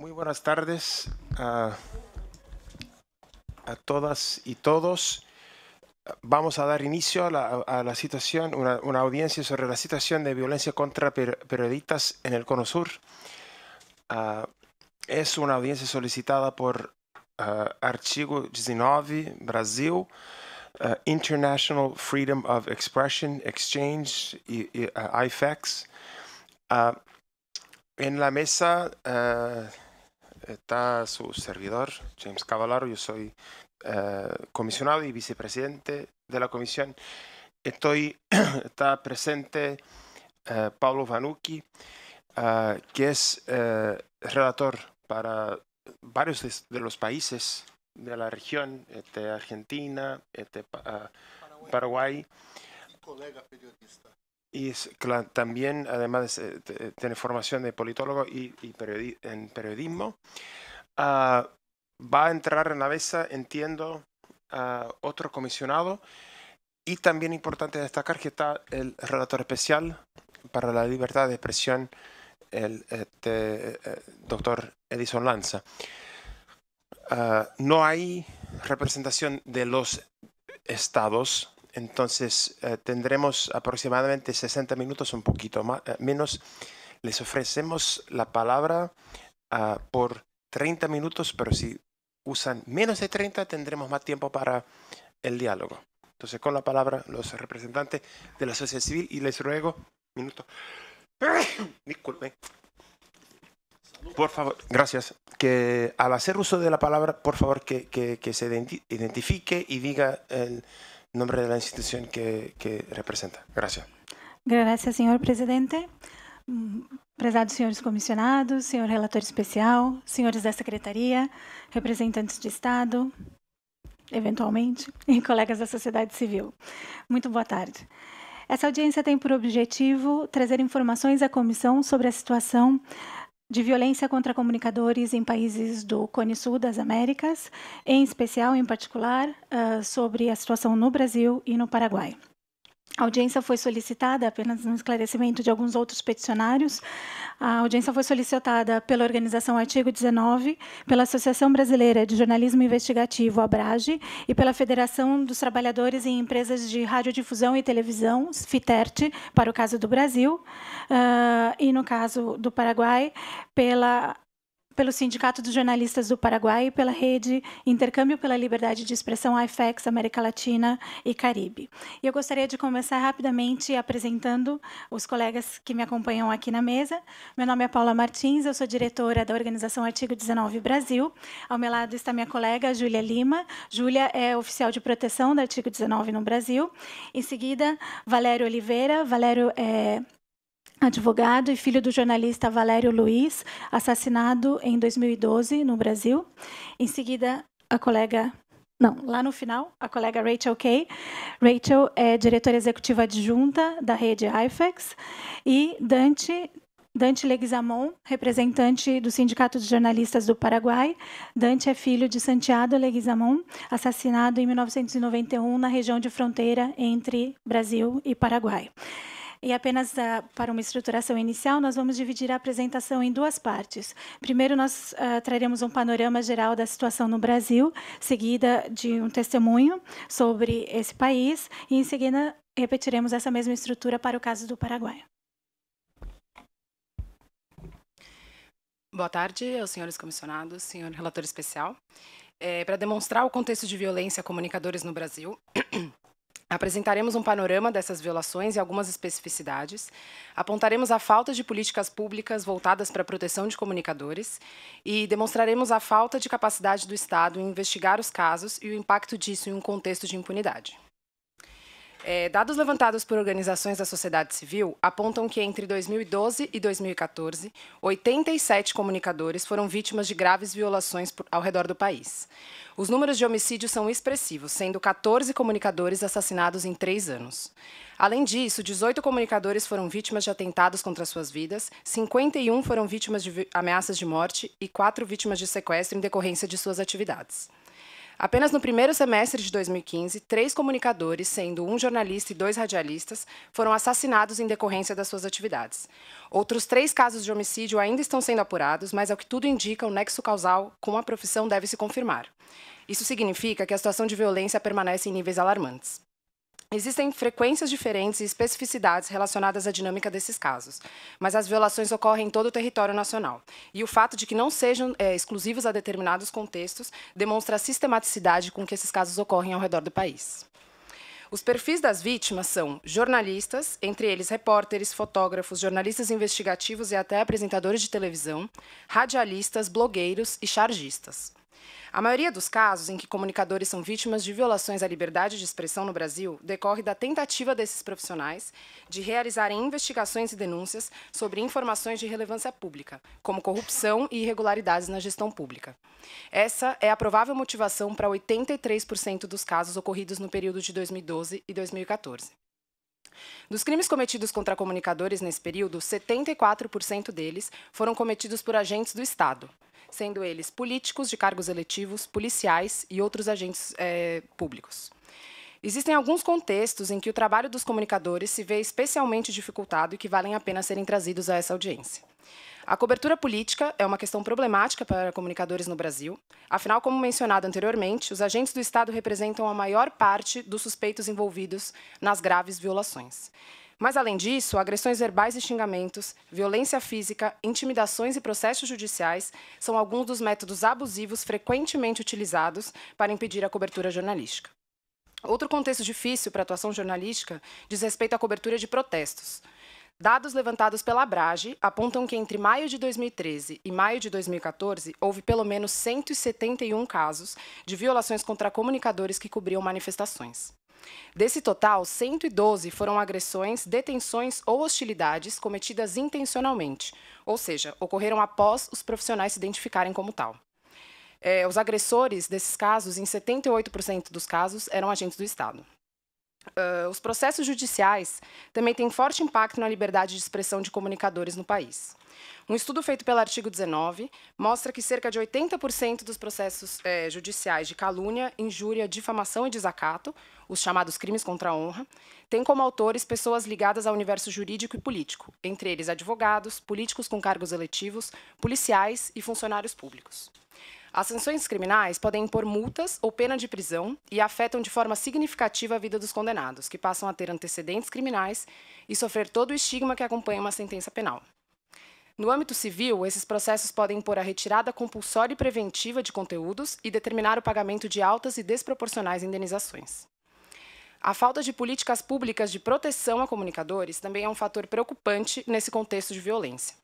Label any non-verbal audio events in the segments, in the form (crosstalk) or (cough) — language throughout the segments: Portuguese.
Muy buenas tardes a, todas y todos. Vamos a dar inicio a la, a situación, una, audiencia sobre la situación de violencia contra periodistas en el Cono Sur. Ah, es una audiencia solicitada por uh, Archivo 19 Brasil, ah, International Freedom of Expression Exchange, y, y, IFEX. en la mesa está su servidor, James Cavalaro. Yo soy eh, comisionado y vicepresidente de la comisión. Estoy, (clears throat) está presente eh, Pablo Vanucci, eh, que es eh, relator para varios de, los países de la región, este, Argentina, este, ah, Paraguay. colega periodista. Y también, además, eh, tiene formación de politólogo y, en periodismo. Ah, va a entrar en la mesa, entiendo, otro comisionado. Y también importante destacar que está el relator especial para la libertad de expresión, el este, eh, doctor Edison Lanza. Ah, no hay representación de los estados entonces eh, tendremos aproximadamente 60 minutos, un poquito más, eh, menos. Les ofrecemos la palabra ah, por 30 minutos, pero si usan menos de 30 tendremos más tiempo para el diálogo. Entonces con la palabra los representantes de la sociedad civil y les ruego, minuto, (coughs) disculpen, por favor, gracias. Que al hacer uso de la palabra, por favor, que, que se identifique y diga el Nome da instituição que, que representa. Graças. Graças, Senhor presidente. Mm, Prezados senhores comissionados, senhor relator especial, senhores da secretaria, representantes de Estado, eventualmente, e colegas da sociedade civil. Muito boa tarde. Essa audiência tem por objetivo trazer informações à comissão sobre a situação de violência contra comunicadores em países do Cone Sul das Américas, em especial, em particular, uh, sobre a situação no Brasil e no Paraguai. A audiência foi solicitada, apenas no esclarecimento de alguns outros peticionários, a audiência foi solicitada pela organização Artigo 19, pela Associação Brasileira de Jornalismo Investigativo, ABRAGE, e pela Federação dos Trabalhadores em Empresas de Radiodifusão e Televisão, FITERT, para o caso do Brasil, uh, e no caso do Paraguai, pela pelo Sindicato dos Jornalistas do Paraguai e pela Rede Intercâmbio pela Liberdade de Expressão IFEX América Latina e Caribe. E eu gostaria de começar rapidamente apresentando os colegas que me acompanham aqui na mesa. Meu nome é Paula Martins, eu sou diretora da organização Artigo 19 Brasil. Ao meu lado está minha colega Júlia Lima. Júlia é oficial de proteção do Artigo 19 no Brasil. Em seguida, Valério Oliveira. Valério é advogado e filho do jornalista Valério Luiz, assassinado em 2012 no Brasil. Em seguida, a colega não, lá no final, a colega Rachel Kay. Rachel é diretora executiva adjunta da rede IFEX e Dante Dante Leguizamon, representante do Sindicato de Jornalistas do Paraguai. Dante é filho de Santiago Leguizamon, assassinado em 1991 na região de fronteira entre Brasil e Paraguai. E apenas uh, para uma estruturação inicial, nós vamos dividir a apresentação em duas partes. Primeiro, nós uh, traremos um panorama geral da situação no Brasil, seguida de um testemunho sobre esse país, e em seguida repetiremos essa mesma estrutura para o caso do Paraguai. Boa tarde aos senhores comissionados, senhor relator especial. É, para demonstrar o contexto de violência a comunicadores no Brasil, (clears throat) Apresentaremos um panorama dessas violações e algumas especificidades, apontaremos a falta de políticas públicas voltadas para a proteção de comunicadores e demonstraremos a falta de capacidade do Estado em investigar os casos e o impacto disso em um contexto de impunidade. É, dados levantados por organizações da sociedade civil apontam que entre 2012 e 2014, 87 comunicadores foram vítimas de graves violações por, ao redor do país. Os números de homicídios são expressivos, sendo 14 comunicadores assassinados em três anos. Além disso, 18 comunicadores foram vítimas de atentados contra suas vidas, 51 foram vítimas de ameaças de morte e 4 vítimas de sequestro em decorrência de suas atividades. Apenas no primeiro semestre de 2015, três comunicadores, sendo um jornalista e dois radialistas, foram assassinados em decorrência das suas atividades. Outros três casos de homicídio ainda estão sendo apurados, mas ao que tudo indica, o nexo causal com a profissão deve se confirmar. Isso significa que a situação de violência permanece em níveis alarmantes. Existem frequências diferentes e especificidades relacionadas à dinâmica desses casos, mas as violações ocorrem em todo o território nacional. E o fato de que não sejam é, exclusivos a determinados contextos demonstra a sistematicidade com que esses casos ocorrem ao redor do país. Os perfis das vítimas são jornalistas, entre eles repórteres, fotógrafos, jornalistas investigativos e até apresentadores de televisão, radialistas, blogueiros e chargistas. A maioria dos casos em que comunicadores são vítimas de violações à liberdade de expressão no Brasil decorre da tentativa desses profissionais de realizarem investigações e denúncias sobre informações de relevância pública, como corrupção e irregularidades na gestão pública. Essa é a provável motivação para 83% dos casos ocorridos no período de 2012 e 2014. Dos crimes cometidos contra comunicadores nesse período, 74% deles foram cometidos por agentes do Estado sendo eles políticos de cargos eletivos, policiais e outros agentes é, públicos. Existem alguns contextos em que o trabalho dos comunicadores se vê especialmente dificultado e que valem a pena serem trazidos a essa audiência. A cobertura política é uma questão problemática para comunicadores no Brasil. Afinal, como mencionado anteriormente, os agentes do Estado representam a maior parte dos suspeitos envolvidos nas graves violações. Mas, além disso, agressões verbais e xingamentos, violência física, intimidações e processos judiciais são alguns dos métodos abusivos frequentemente utilizados para impedir a cobertura jornalística. Outro contexto difícil para a atuação jornalística diz respeito à cobertura de protestos. Dados levantados pela Abrage apontam que entre maio de 2013 e maio de 2014 houve pelo menos 171 casos de violações contra comunicadores que cobriam manifestações. Desse total, 112 foram agressões, detenções ou hostilidades cometidas intencionalmente, ou seja, ocorreram após os profissionais se identificarem como tal. É, os agressores desses casos, em 78% dos casos, eram agentes do Estado. Uh, os processos judiciais também têm forte impacto na liberdade de expressão de comunicadores no país. Um estudo feito pelo artigo 19 mostra que cerca de 80% dos processos é, judiciais de calúnia, injúria, difamação e desacato os chamados crimes contra a honra, tem como autores pessoas ligadas ao universo jurídico e político, entre eles advogados, políticos com cargos eletivos, policiais e funcionários públicos. As sanções criminais podem impor multas ou pena de prisão e afetam de forma significativa a vida dos condenados, que passam a ter antecedentes criminais e sofrer todo o estigma que acompanha uma sentença penal. No âmbito civil, esses processos podem impor a retirada compulsória e preventiva de conteúdos e determinar o pagamento de altas e desproporcionais indenizações. A falta de políticas públicas de proteção a comunicadores também é um fator preocupante nesse contexto de violência.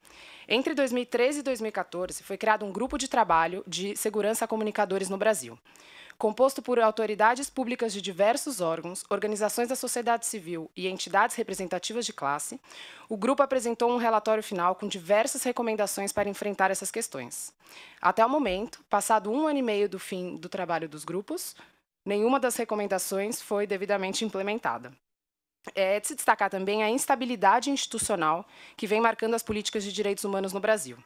Entre 2013 e 2014, foi criado um grupo de trabalho de segurança a comunicadores no Brasil, composto por autoridades públicas de diversos órgãos, organizações da sociedade civil e entidades representativas de classe. O grupo apresentou um relatório final com diversas recomendações para enfrentar essas questões. Até o momento, passado um ano e meio do fim do trabalho dos grupos, Nenhuma das recomendações foi devidamente implementada. É de se destacar também a instabilidade institucional que vem marcando as políticas de direitos humanos no Brasil.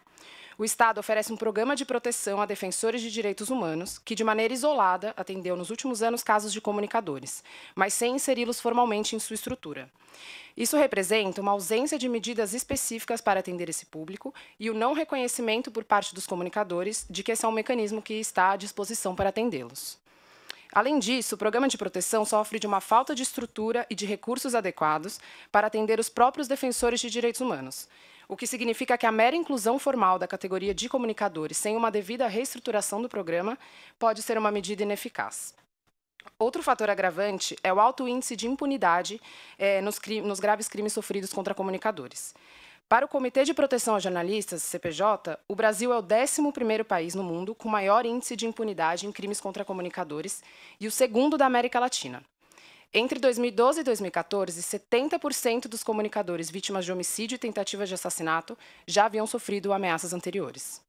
O Estado oferece um programa de proteção a defensores de direitos humanos, que de maneira isolada atendeu nos últimos anos casos de comunicadores, mas sem inseri-los formalmente em sua estrutura. Isso representa uma ausência de medidas específicas para atender esse público e o não reconhecimento por parte dos comunicadores de que esse é um mecanismo que está à disposição para atendê-los. Além disso, o programa de proteção sofre de uma falta de estrutura e de recursos adequados para atender os próprios defensores de direitos humanos o que significa que a mera inclusão formal da categoria de comunicadores sem uma devida reestruturação do programa pode ser uma medida ineficaz. Outro fator agravante é o alto índice de impunidade eh, nos, nos graves crimes sofridos contra comunicadores. Para o Comitê de Proteção a Jornalistas, CPJ, o Brasil é o 11º país no mundo com maior índice de impunidade em crimes contra comunicadores e o segundo da América Latina. Entre 2012 e 2014, 70% dos comunicadores vítimas de homicídio e tentativas de assassinato já haviam sofrido ameaças anteriores.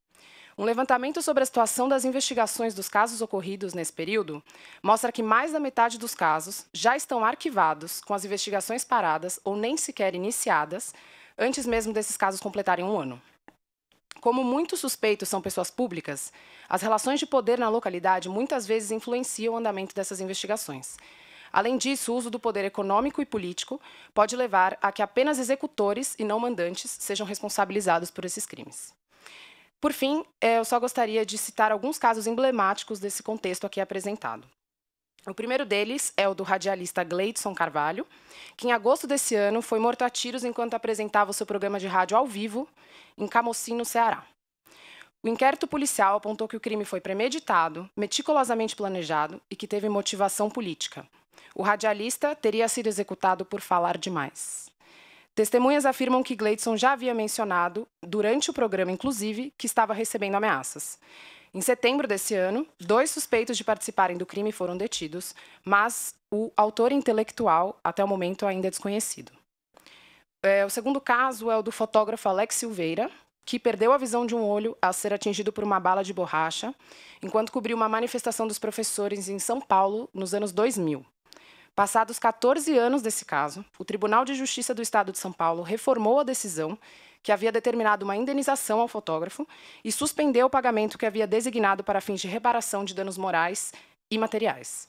Um levantamento sobre a situação das investigações dos casos ocorridos nesse período mostra que mais da metade dos casos já estão arquivados, com as investigações paradas ou nem sequer iniciadas, antes mesmo desses casos completarem um ano. Como muitos suspeitos são pessoas públicas, as relações de poder na localidade muitas vezes influenciam o andamento dessas investigações. Além disso, o uso do poder econômico e político pode levar a que apenas executores e não mandantes sejam responsabilizados por esses crimes. Por fim, eh, eu só gostaria de citar alguns casos emblemáticos desse contexto aqui apresentado. O primeiro deles é o do radialista Gleidson Carvalho, que em agosto desse ano foi morto a tiros enquanto apresentava o seu programa de rádio ao vivo em Camocim, Ceará. O inquérito policial apontou que o crime foi premeditado, meticulosamente planejado e que teve motivação política. O radialista teria sido executado por falar demais. Testemunhas afirmam que Gleidson já havia mencionado, durante o programa inclusive, que estava recebendo ameaças. Em setembro desse ano, dois suspeitos de participarem do crime foram detidos, mas o autor intelectual, até o momento, ainda é desconhecido. É, o segundo caso é o do fotógrafo Alex Silveira, que perdeu a visão de um olho ao ser atingido por uma bala de borracha, enquanto cobriu uma manifestação dos professores em São Paulo nos anos 2000. Passados 14 anos desse caso, o Tribunal de Justiça do Estado de São Paulo reformou a decisão que havia determinado uma indenização ao fotógrafo e suspendeu o pagamento que havia designado para fins de reparação de danos morais e materiais.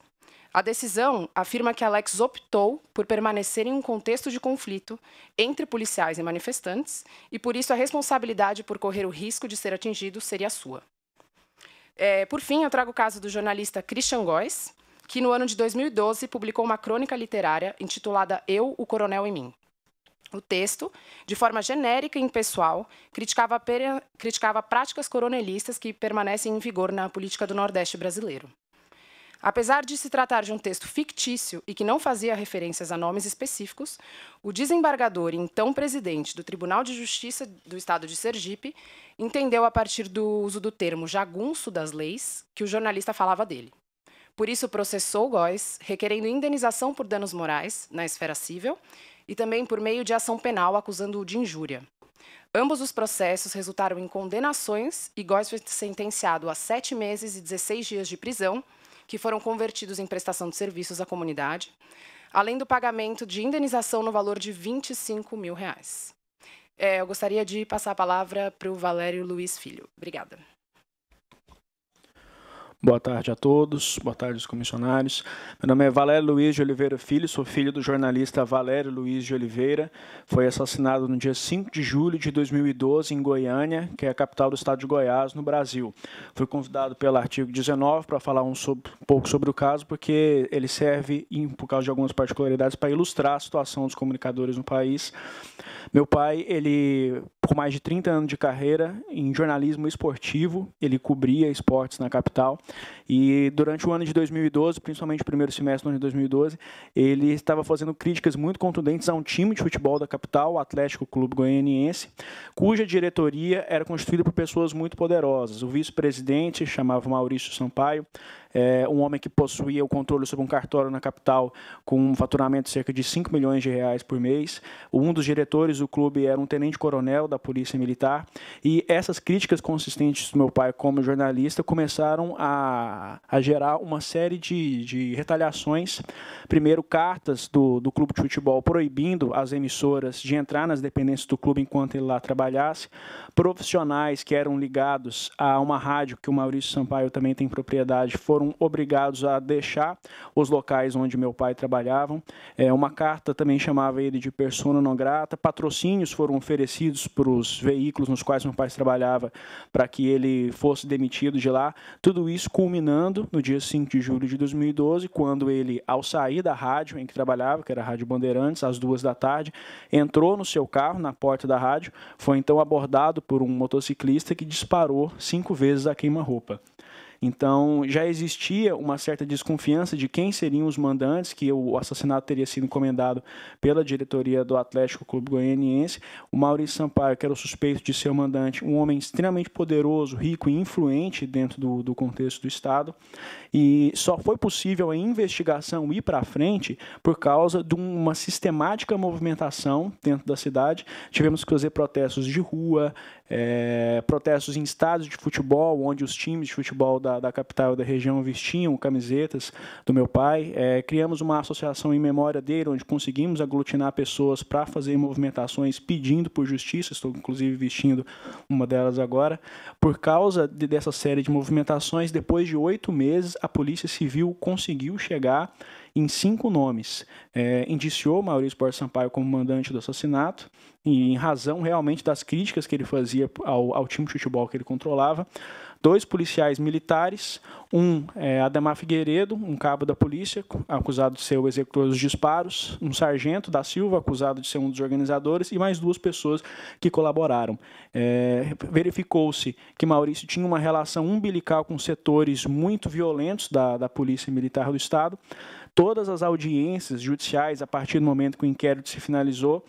A decisão afirma que Alex optou por permanecer em um contexto de conflito entre policiais e manifestantes e, por isso, a responsabilidade por correr o risco de ser atingido seria sua. É, por fim, eu trago o caso do jornalista Christian Góes, que no ano de 2012 publicou uma crônica literária intitulada Eu, o Coronel em Mim. O texto, de forma genérica e impessoal, criticava, criticava práticas coronelistas que permanecem em vigor na política do Nordeste brasileiro. Apesar de se tratar de um texto fictício e que não fazia referências a nomes específicos, o desembargador e então presidente do Tribunal de Justiça do Estado de Sergipe entendeu, a partir do uso do termo jagunço das leis, que o jornalista falava dele. Por isso, processou Góes, requerendo indenização por danos morais na esfera civil e também por meio de ação penal acusando-o de injúria. Ambos os processos resultaram em condenações e Góes foi sentenciado a sete meses e 16 dias de prisão, que foram convertidos em prestação de serviços à comunidade, além do pagamento de indenização no valor de 25 mil reais. É, eu gostaria de passar a palavra para o Valério Luiz Filho. Obrigada. Boa tarde a todos, boa tarde os comissionários. Meu nome é Valério Luiz de Oliveira Filho, sou filho do jornalista Valério Luiz de Oliveira. Foi assassinado no dia 5 de julho de 2012 em Goiânia, que é a capital do estado de Goiás, no Brasil. Fui convidado pelo artigo 19 para falar um, sobre, um pouco sobre o caso, porque ele serve, por causa de algumas particularidades, para ilustrar a situação dos comunicadores no país. Meu pai, ele por mais de 30 anos de carreira em jornalismo esportivo, ele cobria esportes na capital. E durante o ano de 2012, principalmente o primeiro semestre do ano de 2012, ele estava fazendo críticas muito contundentes a um time de futebol da capital, o Atlético Clube Goianiense, cuja diretoria era constituída por pessoas muito poderosas. O vice-presidente chamava Maurício Sampaio, é, um homem que possuía o controle sobre um cartório na capital com um faturamento de cerca de 5 milhões de reais por mês. Um dos diretores do clube era um tenente-coronel da Polícia Militar. E essas críticas consistentes do meu pai como jornalista começaram a, a gerar uma série de, de retaliações. Primeiro, cartas do, do clube de futebol proibindo as emissoras de entrar nas dependências do clube enquanto ele lá trabalhasse. Profissionais que eram ligados a uma rádio que o Maurício Sampaio também tem propriedade foram foram obrigados a deixar os locais onde meu pai trabalhava. É, uma carta também chamava ele de persona não grata. Patrocínios foram oferecidos para os veículos nos quais meu pai trabalhava para que ele fosse demitido de lá. Tudo isso culminando no dia 5 de julho de 2012, quando ele, ao sair da rádio em que trabalhava, que era a Rádio Bandeirantes, às duas da tarde, entrou no seu carro, na porta da rádio, foi então abordado por um motociclista que disparou cinco vezes a queima-roupa. Então já existia uma certa desconfiança de quem seriam os mandantes, que o assassinato teria sido encomendado pela diretoria do Atlético Clube Goianiense. O Maurício Sampaio, que era o suspeito de ser o mandante, um homem extremamente poderoso, rico e influente dentro do, do contexto do Estado. E só foi possível a investigação ir para frente por causa de uma sistemática movimentação dentro da cidade. Tivemos que fazer protestos de rua, é, protestos em estádios de futebol, onde os times de futebol da da, da capital da região vestiam camisetas do meu pai. É, criamos uma associação em memória dele, onde conseguimos aglutinar pessoas para fazer movimentações pedindo por justiça. Estou, inclusive, vestindo uma delas agora. Por causa de, dessa série de movimentações, depois de oito meses, a Polícia Civil conseguiu chegar em cinco nomes. É, indiciou Maurício Borges Sampaio como mandante do assassinato, e em razão realmente das críticas que ele fazia ao, ao time de futebol que ele controlava. Dois policiais militares, um é, Ademar Figueiredo, um cabo da polícia, acusado de ser o executor dos disparos, um sargento da Silva, acusado de ser um dos organizadores, e mais duas pessoas que colaboraram. É, Verificou-se que Maurício tinha uma relação umbilical com setores muito violentos da, da Polícia Militar do Estado todas as audiências judiciais, a partir do momento que o inquérito se finalizou,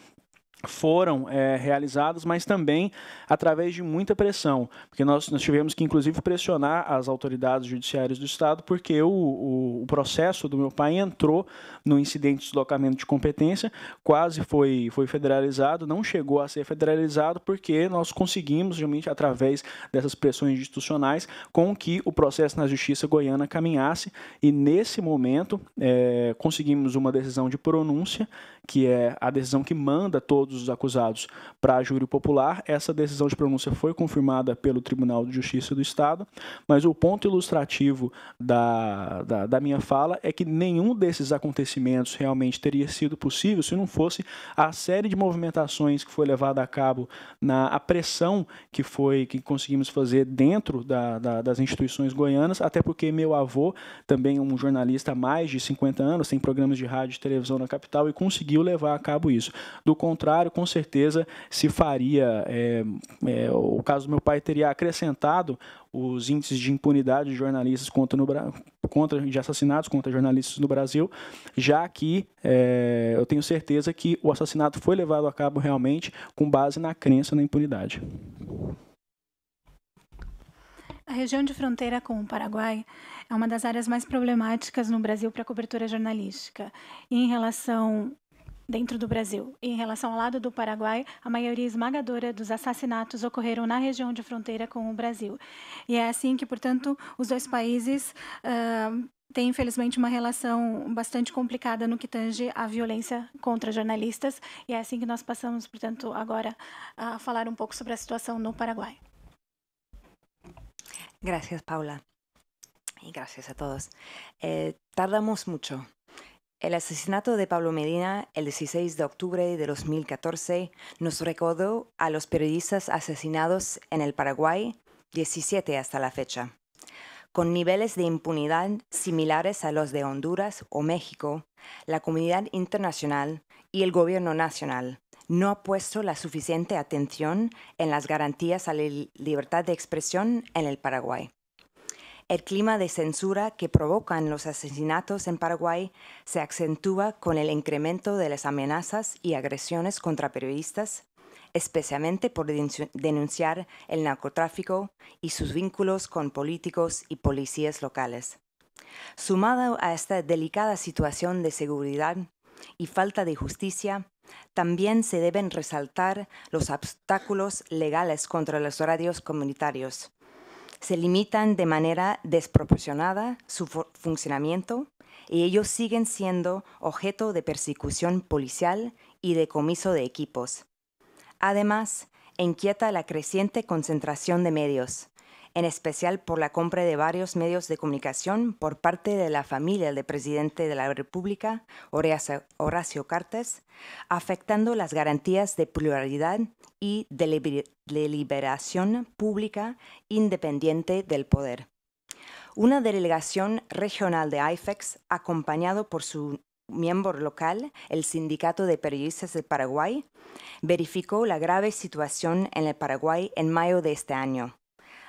foram é, realizadas, mas também através de muita pressão, porque nós, nós, tivemos que, inclusive, pressionar as autoridades judiciárias do Estado, porque o, o, o, processo do meu pai entrou no incidente de deslocamento de competência, quase foi, foi federalizado, não chegou a ser federalizado, porque nós conseguimos, realmente, através dessas pressões institucionais, com que o processo na Justiça Goiana caminhasse, e nesse momento é, conseguimos uma decisão de pronúncia, que é a decisão que manda todos todos os acusados para júri popular. Essa decisão de pronúncia foi confirmada pelo Tribunal de Justiça do Estado, mas o ponto ilustrativo da, da, da minha fala é que nenhum desses acontecimentos realmente teria sido possível se não fosse a série de movimentações que foi levada a cabo na a pressão que foi que conseguimos fazer dentro da, da, das instituições goianas, até porque meu avô, também um jornalista há mais de 50 anos, tem programas de rádio e televisão na capital e conseguiu levar a cabo isso. Do contrário, com certeza se faria. É, é, o caso do meu pai teria acrescentado os índices de impunidade de jornalistas contra, no, contra de assassinatos contra jornalistas no Brasil, já que é, eu tenho certeza que o assassinato foi levado a cabo realmente com base na crença na impunidade. A região de fronteira com o Paraguai é uma das áreas mais problemáticas no Brasil para a cobertura jornalística. E em relação dentro do Brasil. E em relação ao lado do Paraguai, a maioria esmagadora dos assassinatos ocorreram na região de fronteira com o Brasil. E é assim que, portanto, os dois países uh, têm, infelizmente, uma relação bastante complicada no que tange à violência contra jornalistas. E é assim que nós passamos, portanto, agora a falar um pouco sobre a situação no Paraguai. Gracias, Paula. Y gracias a todos. Eh, tardamos mucho El asesinato de Pablo Medina el 16 de octubre de 2014 nos recordó a los periodistas asesinados en el Paraguay, 17 hasta la fecha, con niveles de impunidad similares a los de Honduras o México, la comunidad internacional y el gobierno nacional no ha puesto la suficiente atención en las garantías a la libertad de expresión en el Paraguay. El clima de censura que provocan los asesinatos en Paraguay se acentúa con el incremento de las amenazas y agresiones contra periodistas, especialmente por denunciar el narcotráfico y sus vínculos con políticos y policías locales. Sumado a esta delicada situación de seguridad y falta de justicia, también se deben resaltar los obstáculos legales contra los radios comunitarios, se limitan de manera desproporcionada su funcionamiento y ellos siguen siendo objeto de persecución policial y decomiso de equipos. Además, inquieta la creciente concentración de medios, en especial por la compra de varios medios de comunicación por parte de la familia del presidente de la República, Horacio Cartes, afectando las garantías de pluralidad y deliberación pública independiente del poder. Una delegación regional de IFEX, acompañado por su miembro local, el Sindicato de Periodistas de Paraguay, verificó la grave situación en el Paraguay en mayo de este año,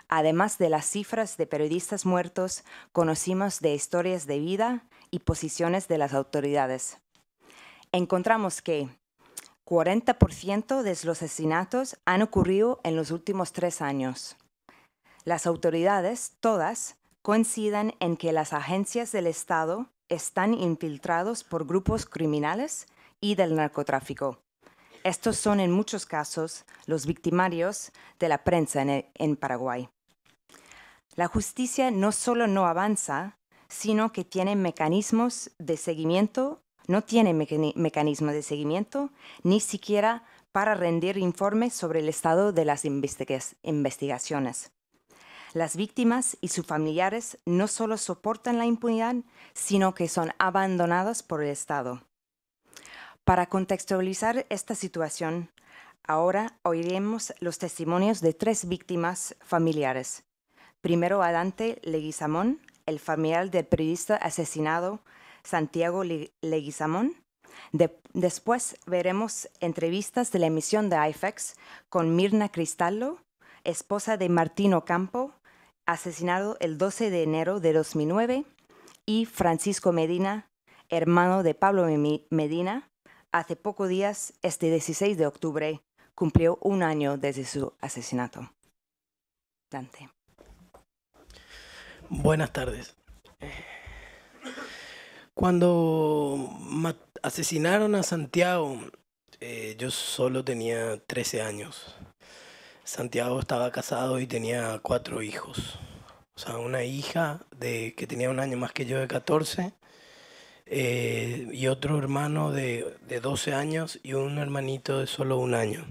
Además de las cifras de periodistas muertos, conocimos de historias de vida y posiciones de las autoridades. Encontramos que 40% de los asesinatos han ocurrido en los últimos tres años. Las autoridades, todas, coinciden en que las agencias del Estado están infiltrados por grupos criminales y del narcotráfico. Estos son en muchos casos los victimarios de la prensa en Paraguay. La justicia no solo no avanza, sino que tiene mecanismos de seguimiento, no tiene mecanismos de seguimiento, ni siquiera para rendir informes sobre el estado de las investigaciones. Las víctimas y sus familiares no solo soportan la impunidad, sino que son abandonados por el Estado. Para contextualizar esta situación, ahora oiremos los testimonios de tres víctimas familiares, Primero a Dante Leguizamón, el familiar del periodista asesinado Santiago Leguizamón. después veremos entrevistas de la emisión de IFEX con Mirna Cristallo, esposa de Martino Campo, asesinado el 12 de enero de 2009, y Francisco Medina, hermano de Pablo Medina, hace pocos días, este 16 de octubre, cumplió un año desde su asesinato. Dante. Buenas tardes. Cuando asesinaron a Santiago, eh, yo solo tenía 13 años. Santiago estaba casado y tenía cuatro hijos. O sea, una hija de, que tenía un año más que yo de 14 eh, y otro hermano de, de 12 años y un hermanito de solo un año.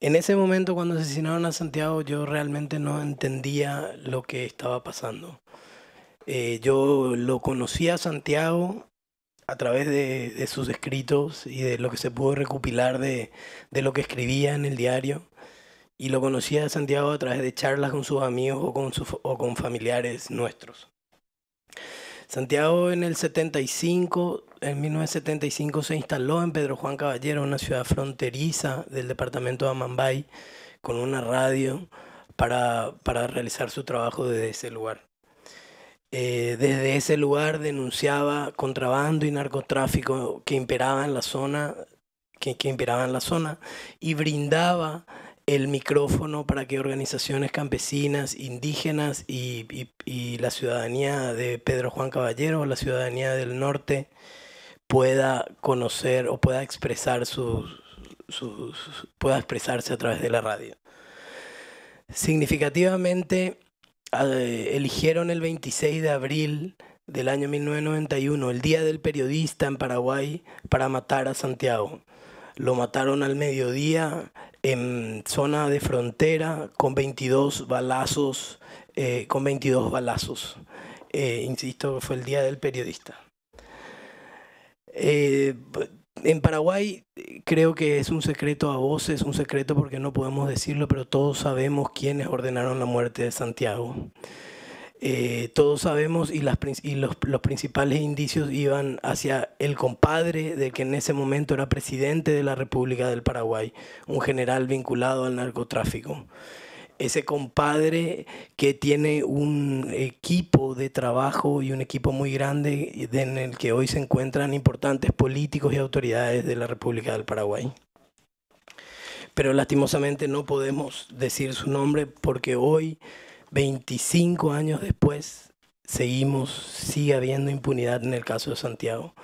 En ese momento cuando asesinaron a Santiago yo realmente no entendía lo que estaba pasando. Eh, yo lo conocía a Santiago a través de, sus escritos y de lo que se pudo recopilar de, lo que escribía en el diario. Y lo conocía a Santiago a través de charlas con sus amigos o con, o con familiares nuestros. Santiago en el 75 en 1975 se instaló en Pedro Juan Caballero, una ciudad fronteriza del departamento de Amambay, con una radio para, realizar su trabajo desde ese lugar. Eh, desde ese lugar denunciaba contrabando y narcotráfico que imperaba en la zona, que, la zona y brindaba el micrófono para que organizaciones campesinas, indígenas y, la ciudadanía de Pedro Juan Caballero, la ciudadanía del norte, pueda conocer o pueda expresar sus, pueda expresarse a través de la radio. Significativamente, eligieron el 26 de abril del año 1991, el Día del Periodista en Paraguay, para matar a Santiago. Lo mataron al mediodía en zona de frontera con 22 balazos, eh, con 22 balazos. Eh, insisto, fue el Día del Periodista. Eh, en Paraguay eh, creo que es un secreto a voces, un secreto porque no podemos decirlo, pero todos sabemos quiénes ordenaron la muerte de Santiago. Eh, todos sabemos y, las, los, los, principales indicios iban hacia el compadre del que en ese momento era presidente de la República del Paraguay, un general vinculado al narcotráfico ese compadre que tiene un equipo de trabajo y un equipo muy grande en el que hoy se encuentran importantes políticos y autoridades de la República del Paraguay. Pero lastimosamente no podemos decir su nombre porque hoy, 25 años después, seguimos, sigue habiendo impunidad en el caso de Santiago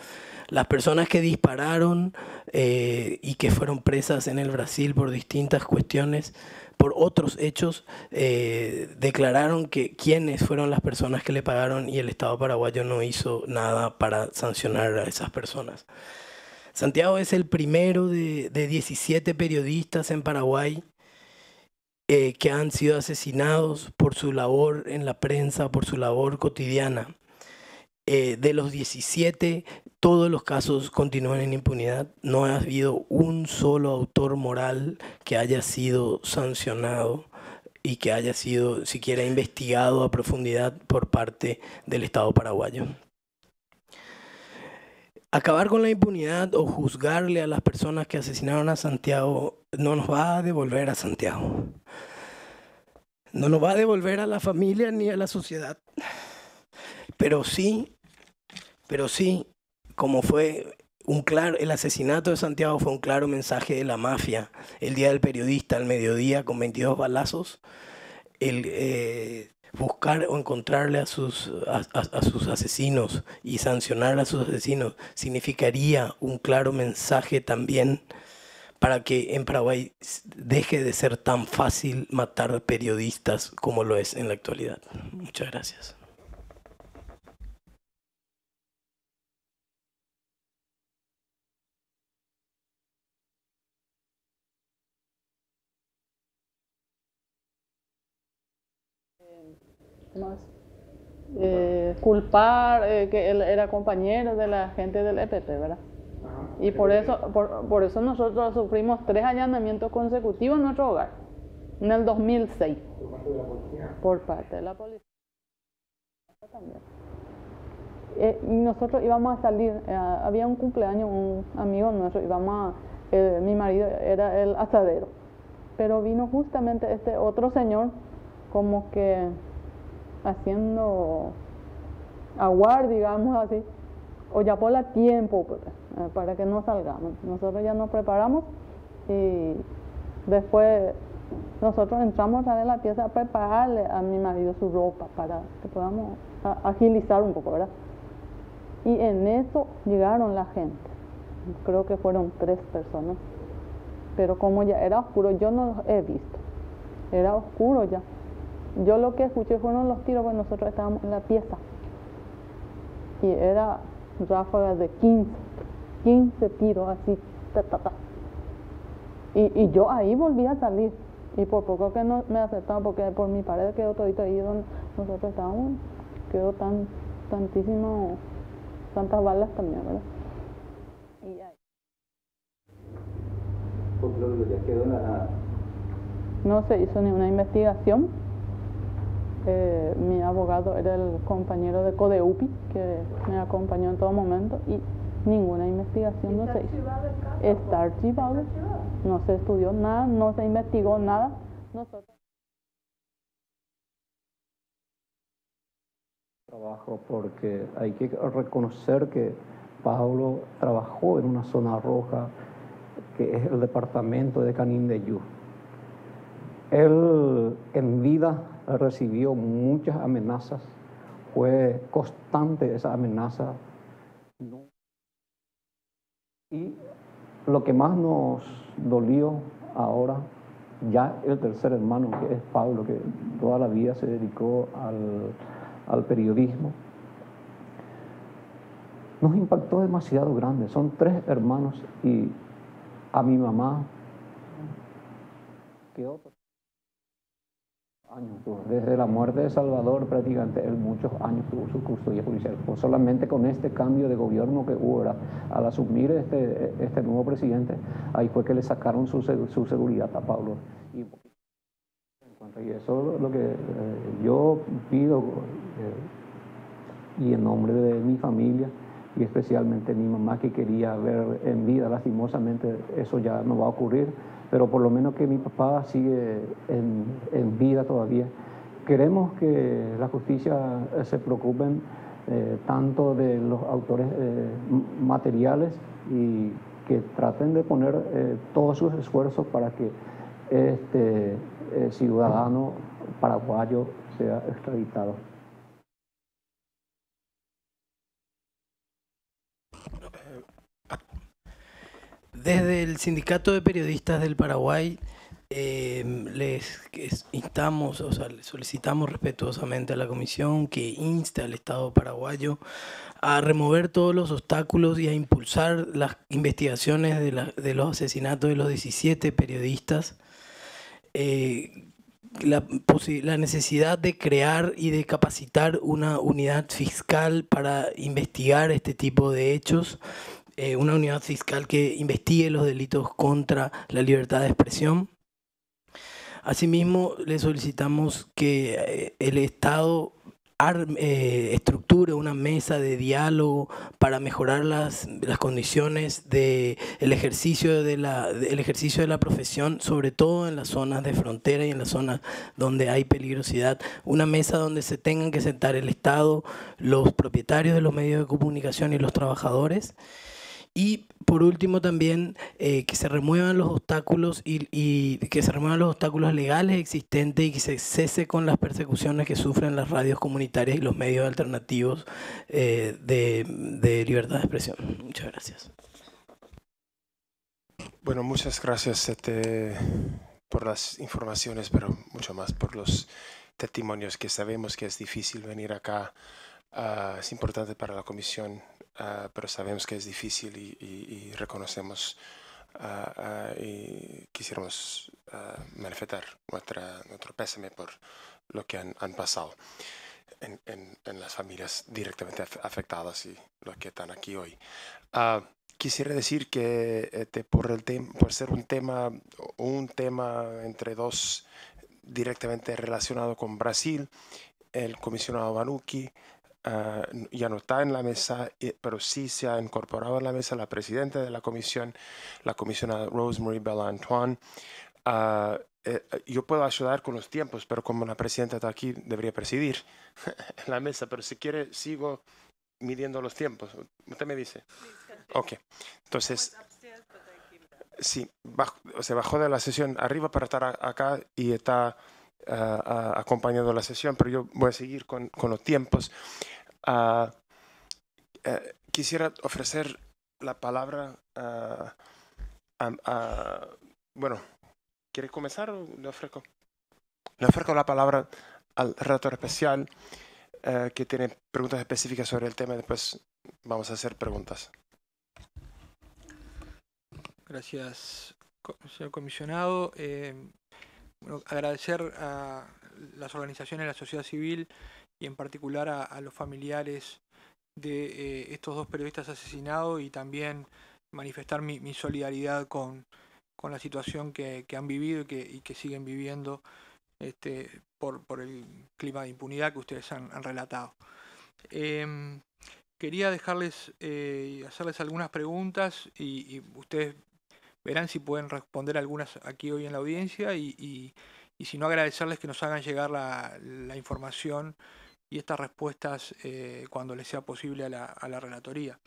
las personas que dispararon eh, y que fueron presas en el Brasil por distintas cuestiones, por otros hechos, eh, declararon que quiénes fueron las personas que le pagaron y el Estado paraguayo no hizo nada para sancionar a esas personas. Santiago es el primero de, 17 periodistas en Paraguay eh, que han sido asesinados por su labor en la prensa, por su labor cotidiana. de los 17, todos los casos continúan en impunidad. No ha habido un solo autor moral que haya sido sancionado y que haya sido siquiera investigado a profundidad por parte del Estado paraguayo. Acabar con la impunidad o juzgarle a las personas que asesinaron a Santiago no nos va a devolver a Santiago. No nos va a devolver a la familia ni a la sociedad. Pero sí, pero sí como fue un claro, el asesinato de Santiago fue un claro mensaje de la mafia. El día del periodista, al mediodía, con 22 balazos, el eh, buscar o encontrarle a sus, a sus asesinos y sancionar a sus asesinos significaría un claro mensaje también para que en Paraguay deje de ser tan fácil matar periodistas como lo es en la actualidad. Muchas gracias. Eh, culpar eh, que él era compañero de la gente del EPP, ¿verdad? y por eso, por, eso nosotros sufrimos tres allanamientos consecutivos en nuestro hogar, en el 2006. ¿Por parte de la policía? Por parte de la policía. Eh, y nosotros íbamos a salir, había un cumpleaños, un amigo nuestro, íbamos a, mi marido era el asadero, pero vino justamente este otro señor como que haciendo aguar, digamos así, o ya por la tiempo pues, eh, para que no salgamos. Nosotros ya nos preparamos y después nosotros entramos a la pieza a prepararle a mi marido su ropa para que podamos agilizar un poco, ¿verdad? Y en eso llegaron la gente, creo que fueron tres personas, pero como ya era oscuro, yo no los he visto, era oscuro ya. Yo lo que escuché fueron los tiros, pues nosotros estábamos en la pieza. Y era ráfagas de 15, 15 tiros así, ta, Y, yo ahí volví a salir. Y por poco que no me acertaba porque por mi pared quedó todito ahí donde nosotros estábamos. Quedó tan, tantísimo, tantas balas también, ¿verdad? Y ya. quedó No se hizo ninguna investigación eh, mi abogado era el compañero de CODEUPI, que me acompañó en todo momento, y ninguna investigación no se hizo. Está archivado, no se estudió nada, no se investigó nada. Nosotros... Trabajo porque hay que reconocer que Pablo trabajó en una zona roja que es el departamento de Canindeyú. Él en vida recibió muchas amenazas, fue constante esa amenaza. Y lo que más nos dolió ahora, ya el tercer hermano, que es Pablo, que toda la vida se dedicó al, periodismo, nos impactó demasiado grande. Son tres hermanos y a mi mamá, ¿qué otro? desde la muerte de Salvador prácticamente él muchos años tuvo su custodia judicial. Pues solamente con este cambio de gobierno que hubo, al asumir este, este, nuevo presidente, ahí fue que le sacaron su, seguridad a Pablo. Y, eso es lo que eh, yo pido, eh, y en nombre de mi familia, y especialmente mi mamá que quería ver en vida, lastimosamente eso ya no va a ocurrir pero por lo menos que mi papá sigue en, vida todavía. Queremos que la justicia eh, se preocupe eh, tanto de los autores eh, materiales y que traten de poner todos sus esfuerzos para que este ciudadano paraguayo sea extraditado. desde el Sindicato de Periodistas del Paraguay em, les o solicitamos respetuosamente a la Comisión que inste al Estado paraguayo a remover todos los obstáculos y a impulsar las investigaciones de, los asesinatos de los 17 periodistas. Eh, la, la, necesidad de crear y de capacitar una unidad fiscal para investigar este tipo de hechos eh, una unidad fiscal que investigue los delitos contra la libertad de expresión. Asimismo, le solicitamos que eh, el Estado eh, estructure una mesa de diálogo para mejorar las, las condiciones del ejercicio, de la, ejercicio de la profesión, sobre todo en las zonas de frontera y en las zonas donde hay peligrosidad. Una mesa donde se tengan que sentar el Estado, los propietarios de los medios de comunicación y los trabajadores. Y por último también eh, que se remuevan los obstáculos y, que se remuevan los obstáculos legales existentes y que se cese con las persecuciones que sufren las radios comunitarias y los medios alternativos eh, de, de libertad de expresión. Muchas gracias. Bueno, muchas gracias por las informaciones, pero mucho más por los testimonios que sabemos que es difícil venir acá. Ah, es importante para la comisión Ah, pero sabemos que es difícil y, reconocemos ah, ah, y quisiéramos manifestar nuestro pésame por lo que han, han pasado en, las familias directamente afectadas y los que están aquí hoy. Quisiera decir que este, por, el por ser un tema, un tema entre dos directamente relacionado con Brasil, el comisionado Banuki, Ah, ya no está en la mesa, eh, pero sí se ha incorporado en la mesa la presidenta de la comisión, la comisionada Rosemary Bella Antoine. Ah, eh, eh, yo puedo ayudar con los tiempos, pero como la presidenta está aquí, debería presidir en (laughs) la mesa, pero si quiere, sigo midiendo los tiempos. Usted me dice. Ok, entonces... Pues pues sí, se bajó de la sesión arriba para estar acá y está uh, acompañado la sesión, pero yo voy a seguir con, los tiempos. Ah, eh, quisiera ofrecer la palabra a, ah, ah, Bueno, ¿quiere comenzar o le ofrezco? Le ofrezco la palabra al relator especial eh, que tiene preguntas específicas sobre el tema después vamos a hacer preguntas. Gracias, señor comisionado. Eh, agradecer a las organizaciones de la sociedad civil y en particular a, los familiares de eh, estos dos periodistas asesinados y también manifestar mi, solidaridad con, la situación que, han vivido y que, siguen viviendo este, por, el clima de impunidad que ustedes han, relatado. Em, quería dejarles y eh, hacerles algunas preguntas y, ustedes verán si pueden responder algunas aquí hoy en la audiencia y, si no agradecerles que nos hagan llegar la, información y estas respuestas eh, cuando les sea posible a la, relatoría.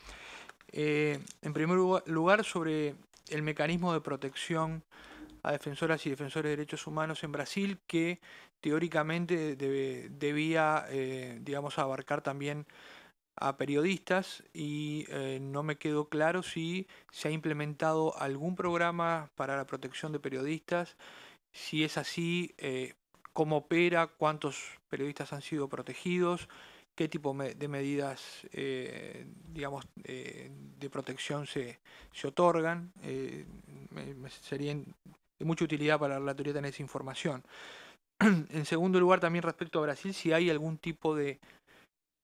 Eh, en primer lugar, sobre el mecanismo de protección a defensoras y defensores de derechos humanos en Brasil, que teóricamente debía eh, digamos, abarcar también a periodistas y eh, no me quedó claro si se ha implementado algún programa para la protección de periodistas, si es así, eh, cómo opera, cuántos periodistas han sido protegidos, qué tipo de medidas, eh, digamos, de protección se, se otorgan. serían de mucha utilidad para la relatoría tener esa información. (clears throat) en segundo lugar, también respecto a Brasil, si hay algún tipo de